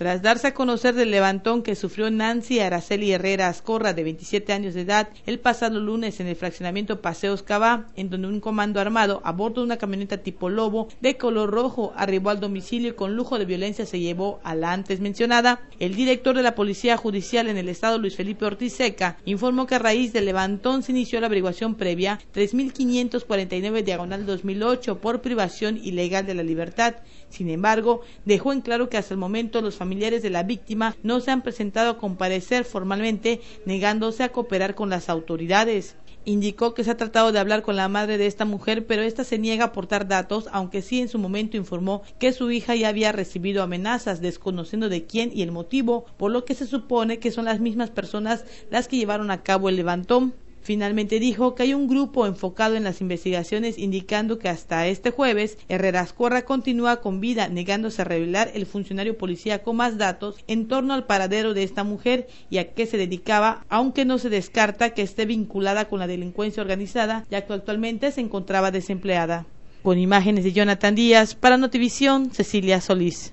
Tras darse a conocer del levantón que sufrió Nancy Araceli Herrera Ascorra, de 27 años de edad, el pasado lunes en el fraccionamiento Paseos Cabá, en donde un comando armado a bordo de una camioneta tipo lobo de color rojo arribó al domicilio y con lujo de violencia se llevó a la antes mencionada, el director de la Policía Judicial en el Estado, Luis Felipe Ortiz Seca, informó que a raíz del levantón se inició la averiguación previa 3549 diagonal 2008 por privación ilegal de la libertad. Sin embargo, dejó en claro que hasta el momento los familiares de la víctima no se han presentado a comparecer formalmente, negándose a cooperar con las autoridades. Indicó que se ha tratado de hablar con la madre de esta mujer, pero esta se niega a aportar datos, aunque sí en su momento informó que su hija ya había recibido amenazas, desconociendo de quién y el motivo, por lo que se supone que son las mismas personas las que llevaron a cabo el levantón. Finalmente dijo que hay un grupo enfocado en las investigaciones indicando que hasta este jueves Herrera Corra continúa con vida negándose a revelar el funcionario policía con más datos en torno al paradero de esta mujer y a qué se dedicaba, aunque no se descarta que esté vinculada con la delincuencia organizada, ya que actualmente se encontraba desempleada. Con imágenes de Jonathan Díaz, para Notivisión, Cecilia Solís.